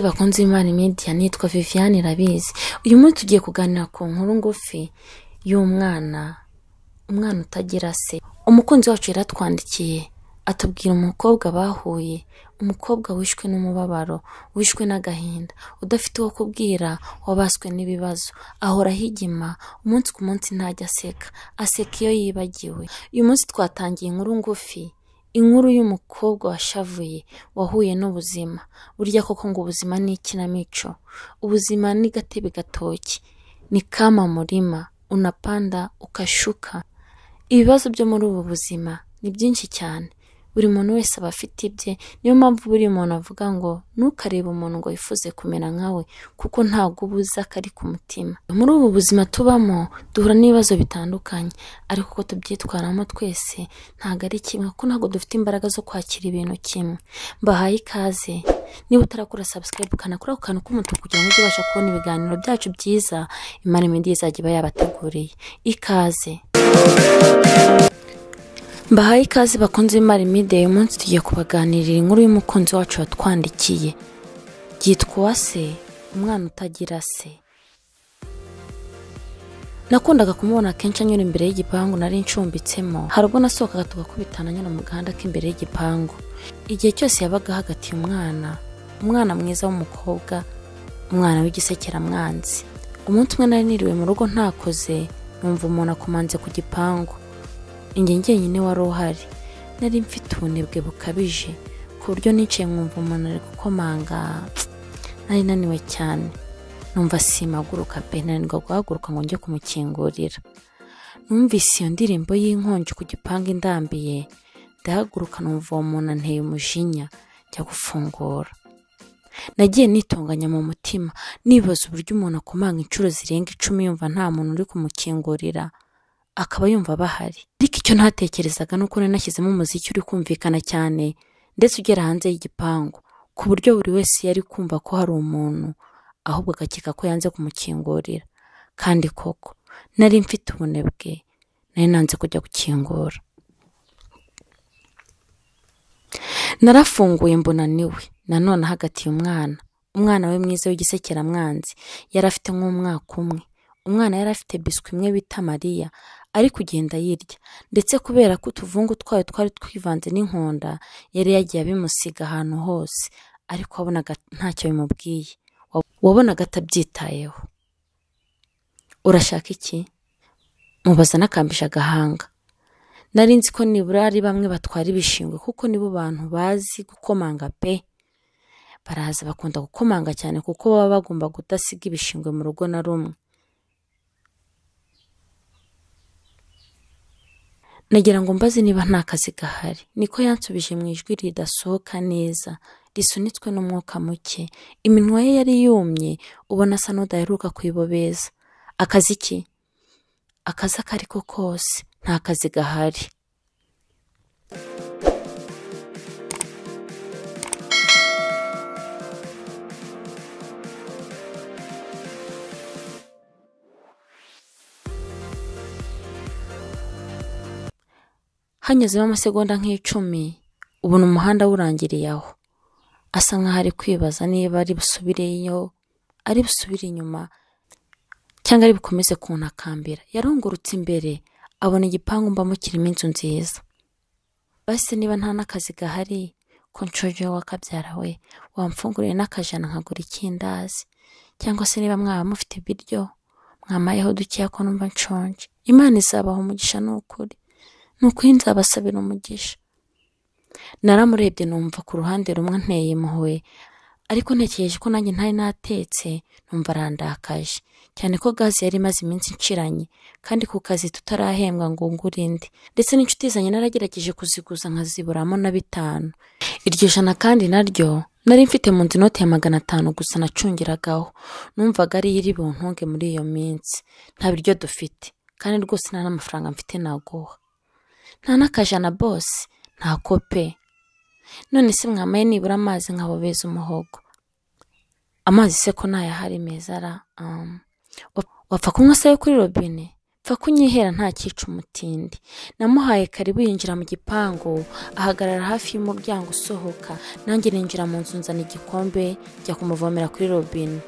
Bakunze Imana Media nitwa Viviane Irabizi uyu munsi tugiye kuganira ku nkuru ngufi y'umwana umwana utagira se umukunzi wacu yaratwandikiye atubwira umukobwa bahuye umukobwa wishwe n'umubabaro wishwe n'agahinda udafite uwo kubwira wabaswe n'ibibazo ahora higima umunsi ku munsi ntajya aseka aseka iyo yibagiwe uyu munsi twatangiye inkuru ngufi inkuru y'umukobwa washavuye wahuye n'ubuzima burya koko ngo ubuzima ni ikinamico ubuzima ni gatebe gatoki ni kama murima unapanda ukashuka ibibazo byo muri ubu buzima ni byinshi cyane buri muntu wese aba afite ibye niyo mpamvu buri muntu avuga ngo ntukarebe umuntu ngo wifuze kumera nkawe kuko ntabwo uba uzi akari ku mutima muri ubu buzima tubamo duhura n'ibibazo bitandukanye ariko uko tubyitwaramo twese ntabwo ari kimwe kuko ntabwo dufite imbaraga zo kwakira ibintu kimwe mbahaye ikaze niba utarakora sabusikarayibu ukanakora ku kantu k'umutuku kugira ngo ujye ubasha kubona ibiganiro byacu byiza imana imideli izajya iba yabateguriye ikaze bahaye ikaze bakunze imari mideyi uyu munsi tugiye kubaganirira inkuru y'umukunzi wacu watwandikiye yitwa se umwana utagira se nakundaga kumubona kenshi anyura imbere y'igipangu nari ncumbitsemo hari ubwo nasohokaga tugakubitana anyura mu gahanda k'imbere y'igipangu igihe cyose yabaga hagati umwana umwana mwiza w'umukobwa umwana w'igisekeramwanzi umunsi umwe nari niriwe mu rugo ntakoze numva umuntu akumanze ku gipangu njye njyenyine wari uhari nari mfite ubunebwe bukabije ku buryo nicaye mwumva umuntu ari gukomanga nari naniwe cyane numva simaguruka pe nanirwa guhaguruka ngo njye kumukingurira numvise iyo ndirimbo y'inkongi ku gipangu indambiye ndahaguruka numva uwo muntu anteye umujinya njya gufungura nagiye nitunganya mu mutima nibaza uburyo umuntu akomanga inshuro zirenga icumi yumva nta muntu uri kumukingurira akaba yumva bahari ariko icyo ntatekerezaga ni uko nashyizemo umuziki uri kumvikana cyane ndetse ugera hanze y'igipangu ku buryo buri wese yari kumva ko hari umuntu ahubwo agakeka ko yanze kumukingurira kandi koko nari mfite ubunebwe nari nanze kujya gukingura narafunguye mbona niwe nanone ahagatiye umwana umwana we mwiza mwanzi yari afite nk'umwaka umwe umwana yari afite biswi imwe bita mariya ari kugenda yirya ndetse kubera ko utuvungu twayo twari twivanze n'inkonda yari yagiye abimusiga ahantu hose ariko wabonaga ntacyo bimubwiye wabonaga atabyitayeho urashaka iki mubaza n'akambije agahanga nari nzi ko nibura ari bamwe batwara ibishingwe kuko nibo bantu bazi gukomanga pe baraza bakunda gukomanga cyane kuko baba bagomba kudasiga ibishingwe mu rugo na rumwe nagira ngo mbaze niba nta kazi gahari niko yansubije mu ijwi ridasohoka neza risunitswe n'umwuka muke iminwa ye yari yumye ubona asa n'udaheruka kuyibobeza akazi ki akazi ako ari ko kose nta kazi gahari hanyuzemo amasegonda nk'icumi ubona umuhanda awurangiriye aho asa nkaho ari kwibaza niba ari busubireyo ari busubire inyuma cyangwa ari bukomeze kuntakambira yarongorutse imbere abona igipangu mbamo kirimo inzu nziza basi niba nta n'akazi gahari ku nshoje wakabyara we wamfunguriye n'akajana nkagura ikindazi cyangwa se niba mwaba mufite ibiryo mwamayeho dukeya ko numva nshonje imana izabaha umugisha ni ukuri ni ukuri nzabasabira umugisha naramurebye numva ku ruhande rumwe nteye impuhwe ariko ntekereje ko nanjye ntari natetse numva arandakaje cyane ko gaze yari imaze iminsi inciranye kandi ku kazi tutarahembwa ngo ngure indi ndetse n'inshuti zanjye naragerageje kuziguza nkaziburamo na bitanu iryo jana kandi naryo nari mfite mu nzu inoti ya magana atanu gusa nacungiragaho numvaga ariyo iri buntunge muri iyo minsi nta biryo dufite kandi rwose nta n'amafaranga mfite naguha nta n'akajana bose nta kope none se mwamaye nibura amazi nkabobeza umuhogo amazi se ko ntayahari meza ara um, wapfa kunywa se kuri robine pfa kunyihera nta cyica umutindi namuhaye karibu yinjira mu gipangu ahagarara hafi y'umuryango usohoka nanjye ninjira mu nzu nzana igikombe njya kumuvomera kuri robine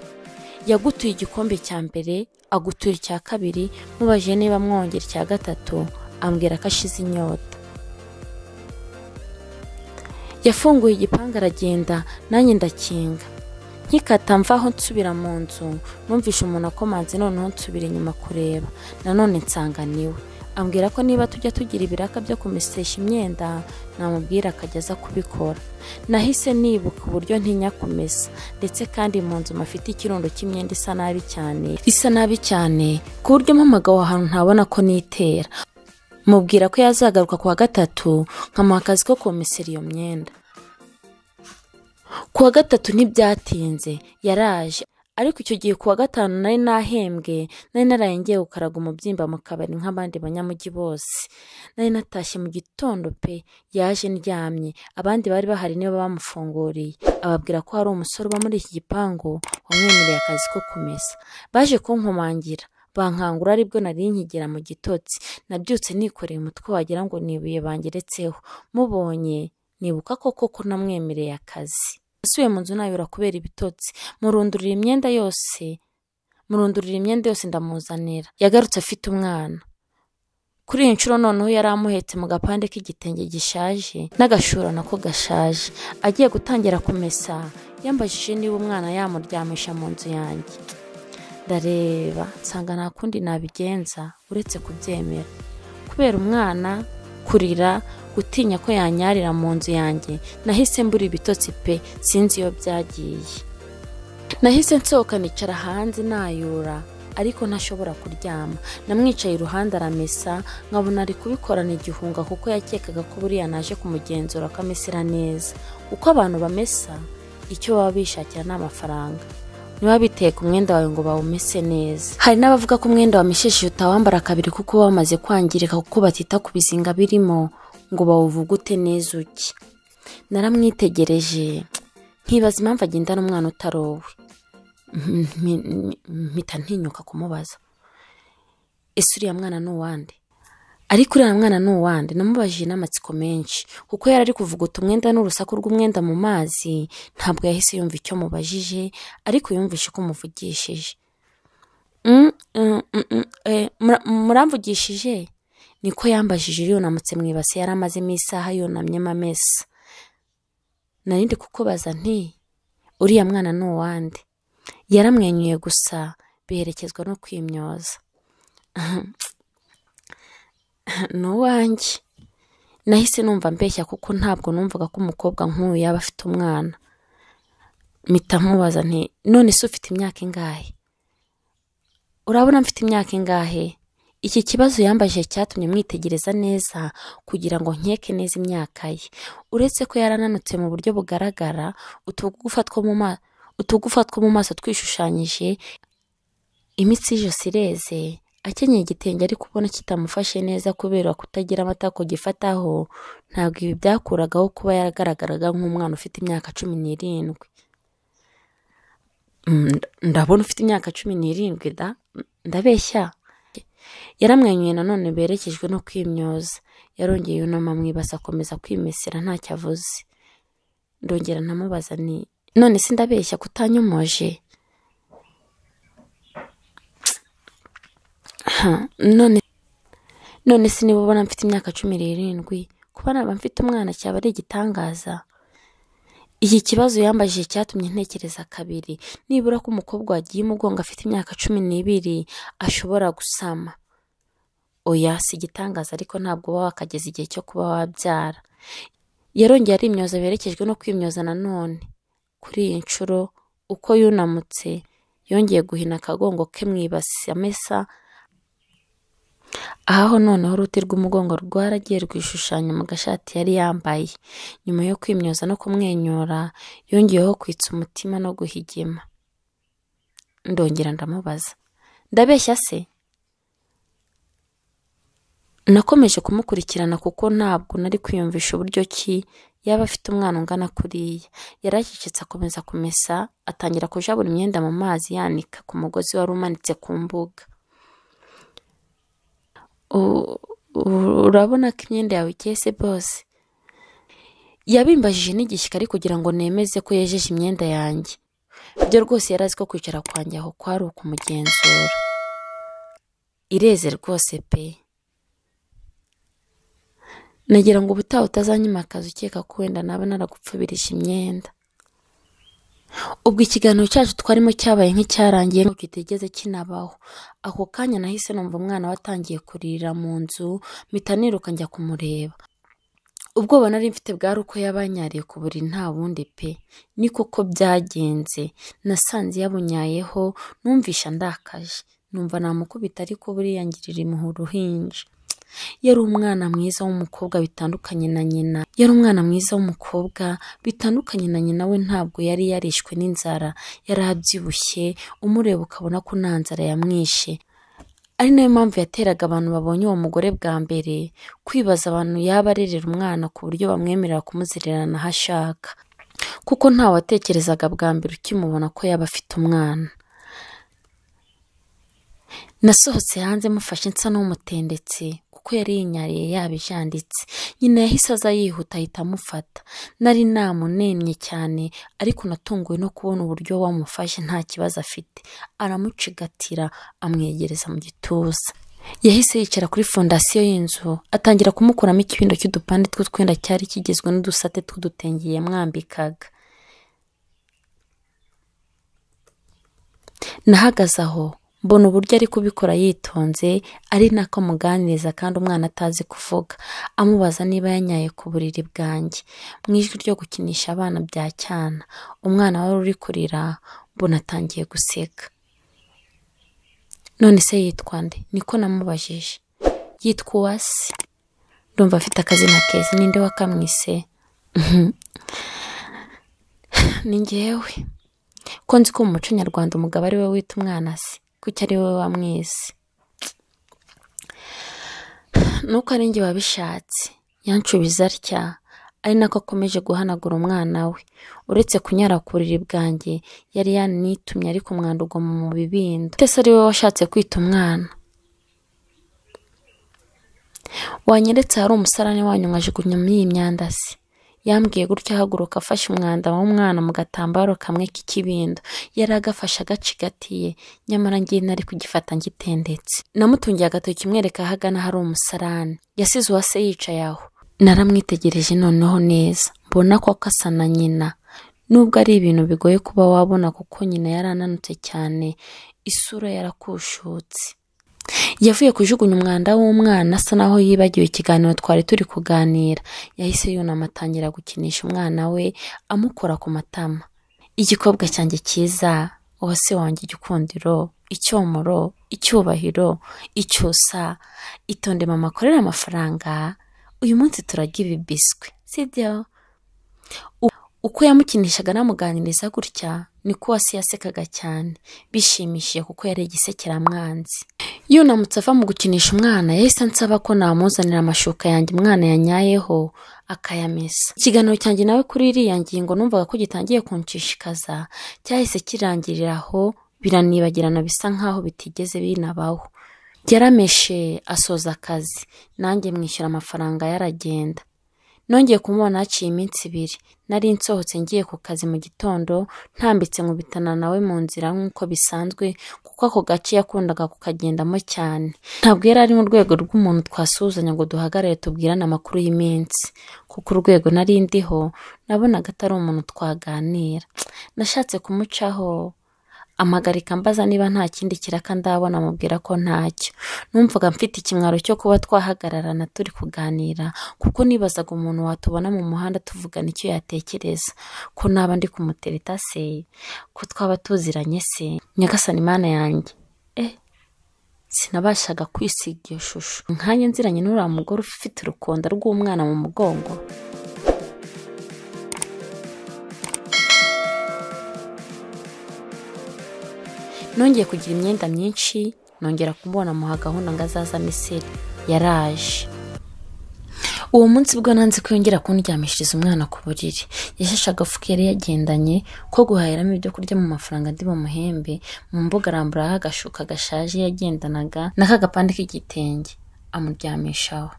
yagutuye igikombe cya mbere agutura icya kabiri mubajije niba mwongera icya gatatu ambwira ko ashize inyota yafunguye igipangu aragenda nanjye ndakinga nkikata mvaho nsubira mu nzu numvishe umuntu akomanze noneho nsubira inyuma kureba nanone nsanga niwe ambwira ko niba tujya tugira ibiraka byo kumesesha imyenda namubwira akajya aza kubikora nahise nibuka uburyo ntinya kumesa ndetse kandi mu nzu mafite ikirundo cy'imyenda isa nabi cyane isa nabi cyane ku buryo mpamagawe ahantu ntabona ko nitera mubwira ko yazagaruka kuwa wa gatatu nkamuha akazi ko komesera iyo myenda kuwa gatatu ntibyatinze yaraje ariko icyo gihe kuwa gatanu nari nahembwe nari naraye ngiye gukaraga umubyimba mu kabari nk'abandi banyamujyi bose nari natashye mu gitondo pe yaje ndyamye abandi bari bahari nibo bamufunguriye ababwira ko hari umusore uba muri iki gipangu wamwemereye akazi ko kumesa baje kunkomangira bankangura ari bwo nari nkigera mu gitotsi nabyutse nikoreye umutwe wagira ngo ni ibuye bangeretseho mubonye nibuka koko ko namwemereye akazi nasubiye mu nzu nabira kubera ibitotsi murundurira imyenda yose murundurira imyenda yose ndamuzanira yagarutse afite umwana kuri iyi nshuro noneho yari amuhetse mu gapande k'igitenge gishaje n'agashura nako gashaje agiye gutangira kumesa yambajije niba umwana yamuryamisha mu nzu yanjye ndareba nsanga nta kundi nabigenza uretse kubyemera kubera umwana kurira gutinya ko yanyarira mu nzu yanjye nahise mbura ibitotsi pe sinzi iyo byagiye nahise nsohoka nicara hanze nayura ariko ntashobora kuryama namwicaye iruhande aramesa nkabona ari kubikorana igihunga kuko yakekaga ko buriya naje kumugenzura ko amesera neza uko abantu bamesa icyo baba bishakira ni amafaranga ntibabiteye ku mwenda wawe ngo bawumese neza hari n'abavuga ko umwenda wameshesheje utawambara kabiri kuko wamaze kwangirika kuko batita ku bizinga birimo ngo bawuvugute neza uke naramwitegereje nkibaza impamvu agenda n’umwana utarowe mpita ntinyuka kumubaza ese uriya mwana ni uwande ariko uriya mwana ni uwande namubajije n'amatsiko menshi kuko yari ari kuvuguta umwenda n'urusaku rw'umwenda mu mazi ntabwo yahise yumva icyo mubajije ariko yumvishe ko umuvugishije muramvugishije mm, mm, mm, eh, niko yambajije yunamutse mu ibase yari amazemo isaha yunamyemo amesa narindi kukubaza nti uriya mwana ni uwande yaramwenyuye gusa biherekezwa no kwimyoza ni uwanjye nahise numva mbeshya kuko ntabwo numvaga ko umukobwa nk'uyu yaba afite umwana mpita nkubaza nti none se ufite imyaka ingahe urabona mfite imyaka ingahe iki kibazo yambajije cyatumye mwitegereza neza kugira ngo nkeke neza imyaka ye uretse ko yarananutse mu buryo bugaragara utugufa two mu maso twishushanyije imitsi y'ijosi ireze akenyeye igitenge ariko ubona kitamufashe neza kubera kutagira amatako gifataho ntabwo ibi byakuragaho kuba yagaragaraga nk'umwana ufite imyaka cumi n'irindwi mm, ndabona ufite imyaka cumi n'irindwi da ndabeshya yaramwenyuye nanone berekejwe no kwimyoza yarongeye yunama mu ibasi akomeza kwimesera ntacyo avuze ndongera namubaza ni none se ndabeshya kutanyomoje none none se niba ubona mfite imyaka cumi n'irindwi kuba naba mfite umwana cyaba ari igitangaza iki kibazo yambajije cyatumye ntekereza kabiri nibura ko umukobwa wagiye umugongo afite imyaka cumi n'ibiri ashobora gusama oya si igitangaza ariko ntabwo uba wakageza igihe cyo kuba wabyara ari imyoza berekejwe no kwimyoza nanone kuri iyi nshuro uko yunamutse yongeye guhina akagongo ke mu ibasi amesa aho noneho uruti rw'umugongo rwaragiye rwishushanya mu gashati yari yambaye. Nyuma yo kwimyoza no kumwenyura, yongeyeho kwitsa umutima no guhigima. Ndongera ndamubaza ndabeshya se? Nakomeje kumukurikirana kuko ntabwo nari kwiyumvisha uburyo ki yaba afite umwana ungana kuriya. Yari acecetse akomeza kumesa, atangira kujabura imyenda mu mazi yanika ku mugozi wari umanitse ku mbuga. urabona ko imyenda yawe ikese bose yabimbajije n'igishyikari kugira ngo nemeze ko yejeje imyenda yanjye ibyo rwose yari azi ko kwicara kwanjye aho kwari ukumugenzura ireze rwose pe nagira ngo ubutaha akazi ukeka ko wenda naba naragupfubirije imyenda ubwo ikiganiro cyacu twarimo cyabaye nk'icyarangiye nkuko kinabaho ako kanya nahise numva umwana we atangiye kuririra mu nzu mpita niruka njya kumureba ubwoba nari mfite bwari uko yabanyariye ku buri nta bundi pe ni koko byagenze nasanze yabunyayeho numvisha ndakaje numva namukubita ariko buriya ngirira impuhwe uruhinja yari umwana mwiza w'umukobwa bitandukanye na nyina yari umwana mwiza w'umukobwa bitandukanye na nyina we ntabwo yari yarishwe n'inzara yari abyibushye umureba ukabona ko nta nzara yamwishe ari nayo mpamvu yateraga abantu babonye uwo mugore bwa mbere kwibaza abantu yaba arerera umwana ku buryo bamwemerera kumuzererana aho ashaka kuko ntawatekerezaga bwa mbere ukimubona ko yaba afite umwana nasohotse hanze mufashe nsa n'umutendetse kuko yari yinyariye yabijanditse nyina yahise aza yihuta ahita amufata nari namunennye cyane ariko natunguwe no kubona uburyo wamufashe nta kibazo afite aramucigatira amwegereza mu gituza yahise yicara kuri fondasiyo y'inzu atangira kumukuramo ikibindo cy'udupande tw'utwenda cyari kigizwe n'udusate tw'udutenge yamwambikaga nahagaze aho mbona uburyo ari kubikora yitonze ari nako amuganiriza kandi umwana atazi kuvuga amubaza niba yanyaye ku buriri bwanjye mu ijwi ryo gukinisha abana bya cyana umwana wari uri kurira mbona atangiye guseka none se yitwa nde niko namubajije yitwa uwase ndumva afite akazina keza ninde wakamwise ni ngewe ko nzi ko mu muco nyarwanda umugabo ari we wita umwana se kuko ari wowe wamwise nuko ari njye wabishatse yancubiza atya ari nako akomeje guhanagura umwana we uretse kunyara ku buriri bwanjye yari yanitumye ariko umwanda ugwa mu bibindo mbese ari we washatse kwita umwana wanyeretse hari umusarane wanyu nkajugunya iyi myanda se yambwiye gutya ahaguruka afashe umwanda w'umwana mu gatambaro kamwe k'ikibindo yari agafashe agacigatiye nyamara ngiye nari kugifata ngitendetse namutungiye agatoki mwereka ahagana hari umusarani yasize uwase yicaye aho naramwitegereje noneho neza mbona ko asa na nyina nubwo ari ibintu bigoye kuba wabona kuko nyina yarananutse cyane isura yarakushutse yavuye kujugunya umwanda w'umwana asa naho yibagiwe ikiganiro twari turi kuganira yahise yunama atangira gukinisha umwana we amukora ku matama igikobwa cyanjye cyiza wose wanjye igikundiro icyomoro icyubahiro icyusa itonde mama akorera amafaranga uyu munsi turarya ibi biswi sibyo uko yamukinishaga anamuganiriza gutya niko uwase yasekaga cyane bishimishije kuko yari mwanzi. yunamutse ava mu gukinisha umwana yahise ansaba ko namuzanira amashuka yanjye umwana yanyayeho akayamesa ikiganiro cyanjye nawe kuri iriya ngingo numvaga ko gitangiye kunshishikaza cyahise kirangirira aho biranibagirana bisa nk'aho bitigeze binabaho yarameshe asoza akazi nanjye mwishyura amafaranga yaragenda nongeye kumubona haciye iminsi ibiri nari nsohotse ngiye ku kazi mu gitondo ntambitse nkubitana nawe mu nzira nk'uko bisanzwe kuko ako gace yakundaga kukagendamo cyane ntabwo yari ari mu rwego rw'umuntu twasuhuzanya ngo duhagarare tubwirane amakuru y'iminsi kuko urwego nari ndiho nabonaga atari umuntu twaganira nashatse kumucaho amagarika mbaza niba nta kindi kiraka ndabona amubwira ko ntacyo numvaga mfite ikimwaro cyo kuba twahagararana turi kuganira kuko nibazaga umuntu watubona mu muhanda tuvugana icyo yatekereza ko naba ndi kumutereta se ko twaba tuziranye se nyagasani imana yanjye eh sinabashaga kwisiga iyo shusho nkanya nziranye n'uriya mugore ufite urukonda rw'umwana mu mugongo nongeye kugira imyenda myinshi nongera kumubona muha gahunda ngo azaza miseri yaraje uwo munsi bwo nanze ko yongera umwana ku buriri yashashe agafuka yari yagendanye ko guhahiramo ibyo kurya mu mafaranga ndi mu muhembe mu mbuga aramburaho agashuka gashaje yagendanaga n'aka gapande k'igitenge amuryamishaho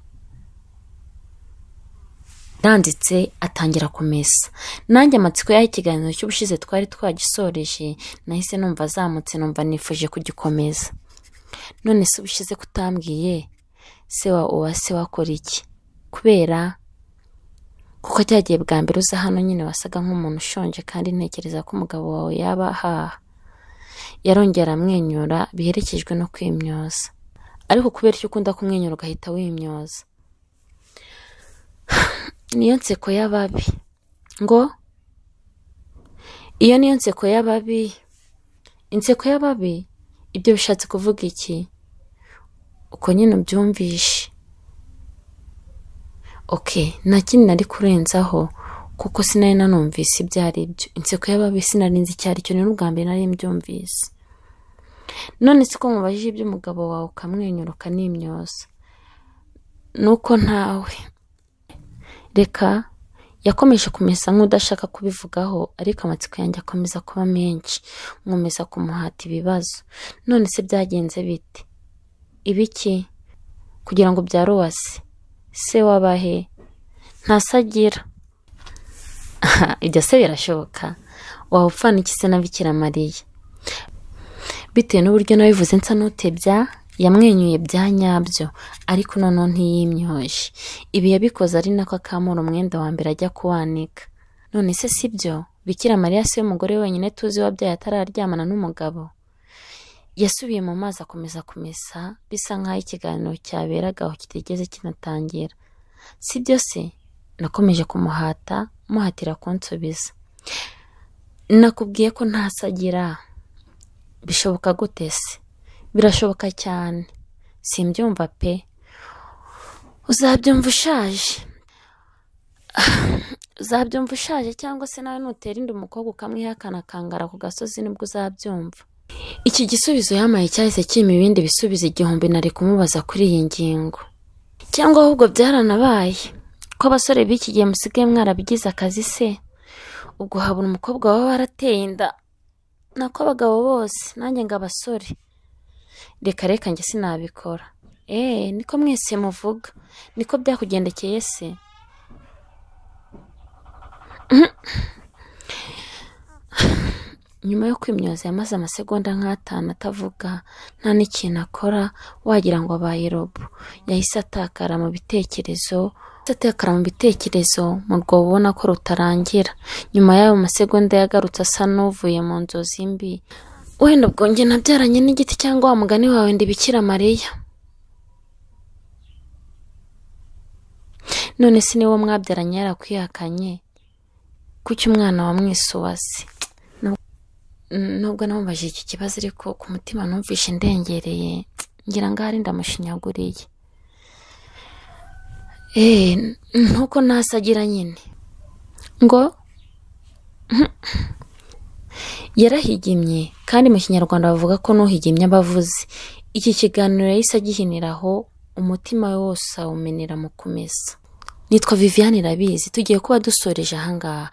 yanditse atangira kumesa nanjye amatsiko y'aho ikiganiro cy'ubushize twari twagisoreje nahise numva azamutse numva nifuje kugikomeza none se ubushize kutambwiye se wa se wakora iki kubera kuko cyagiye bwa mbere uza hano nyine wasaga nk'umuntu ushonje kandi ntekereza ko umugabo wawe yaba ahaha yarongera amwenyura biherekejwe no kwimyoza ariko kubera icyo ukunda kumwenyura ugahita wimyoza niyo nseko y'ababi ngo iyo niyo nseko y'ababi inseko y'ababi ibyo bishatse kuvuga iki uko nyine ubyumvishe oke nta kindi nari kurenzaho kuko sinari nanumvise ibyo ari byo inseko y'ababi sinarinze icyo ari cyo ni n'ubwa mbere nari mbyumvise none si mubajije iby'umugabo wawe ukamwenyura ukanimyoza nuko ntawe reka yakomeje kumesa nk'udashaka kubivugaho ariko amatsiko yanjye akomeza kuba menshi nkomeza kumuhata ibibazo none se byagenze bite ibiki kugira ngo byare uwase se wabahe ntasagira ibyo se birashoboka waba upfana iki se na bikira mariya bitewe n'uburyo nabivuze nsa n'utebya yamwenyuye bya nyabyo ariko noneho ntiyimyoje ibi yabikoze ari nako akamura umwenda wa mbere ajya kuwanika none se si byo bikira mariya si we mugore wenyine tuzi wabyaye atararyamana n'umugabo yasubiye mu mazi akomeza kumesa bisa nk'aho ikiganiro cyaberaga aho kitigeze kinatangira si byo se nakomeje kumuhata muhatira kunsubiza nakubwiye ko ntasagira bishoboka gute se birashoboka cyane simbyumva pe uzabyumva ushaje uzabyumva ushaje cyangwa se nawe nutera inda umukobwa ukamwihakana akangara ku gasozi nibwo uzabyumva iki gisubizo yamaye cyahise cyima ibindi bisubizo igihumbi nari kumubaza kuri iyi ngingo cyangwa ahubwo byaranabaye ko abasore b'iki gihe musigaye mwarabigize akazi se ubwo habona umukobwa waba warateye inda nako abagabo bose nanjye ngo abasore reka reka njye sinabikora eee eh, niko mwese muvuga niko byakugendekeye se nyuma yo kwimyoza yamaze amasegonda nk'atanu atavuga nta n'ikintu akora wagira ngo abaye robo yahise atakara mu bitekerezo atakara mu bitekerezo mu rwobo ubona ko rutarangira nyuma y'ayo masegonda yagarutse asa n'uvuye mu nzozi mbi wenda ubwo njye nabyaranye n'igiti cyangwa wa mugani wawe ndibikira mariya none se niwo mwabyaranye yarakwihakanye kuki umwana wa nubwo namubajije iki kibazo ariko ku mutima numvishe ndengereye ngira ngo ahari ndamushinyaguriye eee eh, ntuko nasagira nyine ngo yarahigimye kandi mu kinyarwanda bavuga ko n'uhigimye aba avuze iki kiganiro yahise agihiniraho umutima we wose awumenera mu kumesa nitwa viviane irabizi tugiye kuba dusoreje ahangaha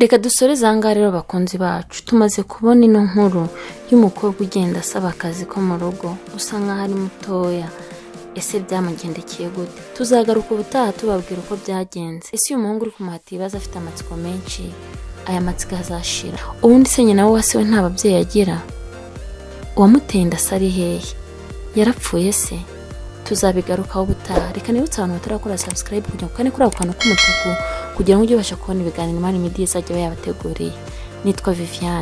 reka dusoreze ahangaha rero bakunzi bacu tumaze kubona ino nkuru y'umukobwa ugenda asaba akazi ko mu rugo usa nk'aho ari mutoya ese byamugendekeye gute tuzagaruka ubutaha tubabwira uko byagenze ese uyu muhungu uri kumuhata ibibazo afite amatsiko menshi aya matsiko azashira ubundi se nyina we nta babyeyi agira uwamuteye inda se ari hehe yarapfuye se tuzabigarukaho ubutaha reka nibutse abantu batarakora sabusikarayibu kugira ngo kane kuri ako kantu k'umutuku kugira ngo ujye ubasha kubona ibiganiro imana imideli izajya bayabateguriye nitwa viviane